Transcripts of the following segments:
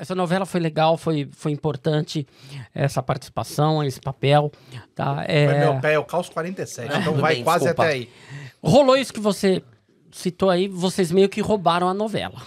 Essa novela foi legal, foi, foi importante essa participação, esse papel. Tá? É... Foi meu pé, é o Caos 47, ah, então vai bem, quase desculpa. até aí. Rolou isso que você citou aí, vocês meio que roubaram a novela.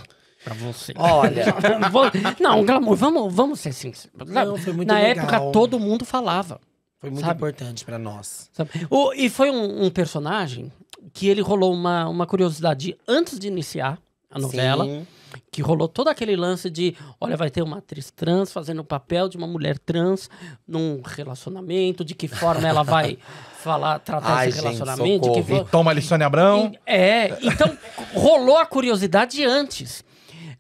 Pra você. Olha. não, glamour, vamos, vamos ser sinceros. Não, foi muito Na legal. época, todo mundo falava. Foi muito sabe? importante para nós. O, e foi um, um personagem que ele rolou uma, uma curiosidade antes de iniciar a novela. Sim. Que rolou todo aquele lance de: olha, vai ter uma atriz trans fazendo o papel de uma mulher trans num relacionamento, de que forma ela vai falar, tratar Ai, esse relacionamento. Socorro. que Toma a Licione Abrão. E, é, então rolou a curiosidade antes.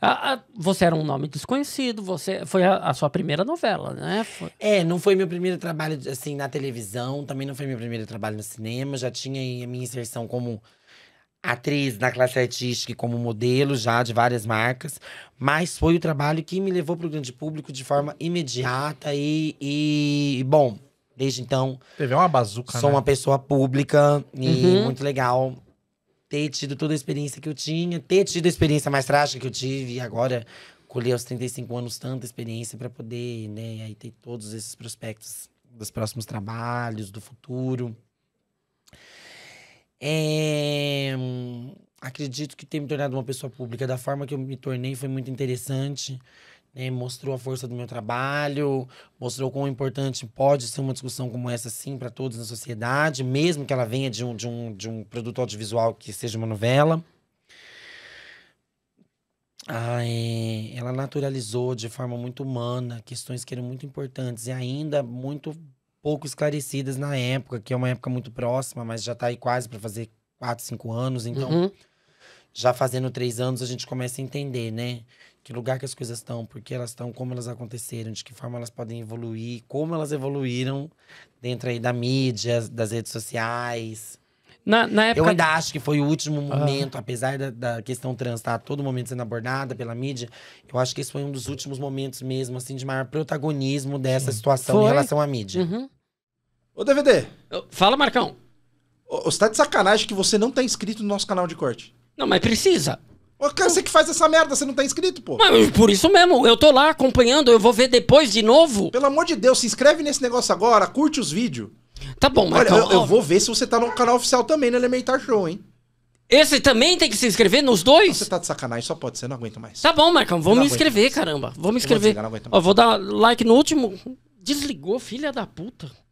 A, a, você era um nome desconhecido, você foi a, a sua primeira novela, né? Foi... É, não foi meu primeiro trabalho assim na televisão, também não foi meu primeiro trabalho no cinema, já tinha a minha inserção como atriz na classe artística e como modelo já de várias marcas, mas foi o trabalho que me levou para o grande público de forma imediata e, e bom, desde então. Teve uma bazuca. Sou né? uma pessoa pública e uhum. muito legal ter tido toda a experiência que eu tinha, ter tido a experiência mais trágica que eu tive e agora colher aos 35 anos tanta experiência para poder, né, aí ter todos esses prospectos dos próximos trabalhos, do futuro. É... Acredito que ter me tornado uma pessoa pública da forma que eu me tornei foi muito interessante. Né? Mostrou a força do meu trabalho, mostrou quão importante pode ser uma discussão como essa, sim, para todos na sociedade, mesmo que ela venha de um, de um, de um produto audiovisual que seja uma novela. Ai, ela naturalizou de forma muito humana questões que eram muito importantes e ainda muito pouco esclarecidas na época, que é uma época muito próxima, mas já está aí quase para fazer quatro, cinco anos, então uhum. já fazendo três anos a gente começa a entender, né? Que lugar que as coisas estão, por que elas estão, como elas aconteceram, de que forma elas podem evoluir, como elas evoluíram dentro aí da mídia, das redes sociais. Na, na época... Eu ainda acho que foi o último momento, ah. apesar da, da, questão trans estar tá, todo momento sendo abordada pela mídia, eu acho que esse foi um dos últimos momentos mesmo, assim, de maior protagonismo dessa Sim. situação foi? em relação à mídia. Uhum. Ô, DVD. Fala, Marcão. você tá de sacanagem que você não tá inscrito no nosso canal de corte. Não, mas precisa. Ô, cara, você que faz essa merda, você não tá inscrito, pô. Mas, por isso mesmo, eu tô lá acompanhando, eu vou ver depois de novo. Pelo amor de Deus, se inscreve nesse negócio agora, curte os vídeos. Tá bom, mas. Olha, eu, eu vou ver se você tá no canal oficial também no Elementar Show, hein? Esse também tem que se inscrever nos dois? Então você tá de sacanagem, só pode ser, não aguento mais. Tá bom, Marcão, vou me inscrever, mais. caramba. Vou me inscrever. Vou, ó, vou dar like no último. Desligou, filha da puta.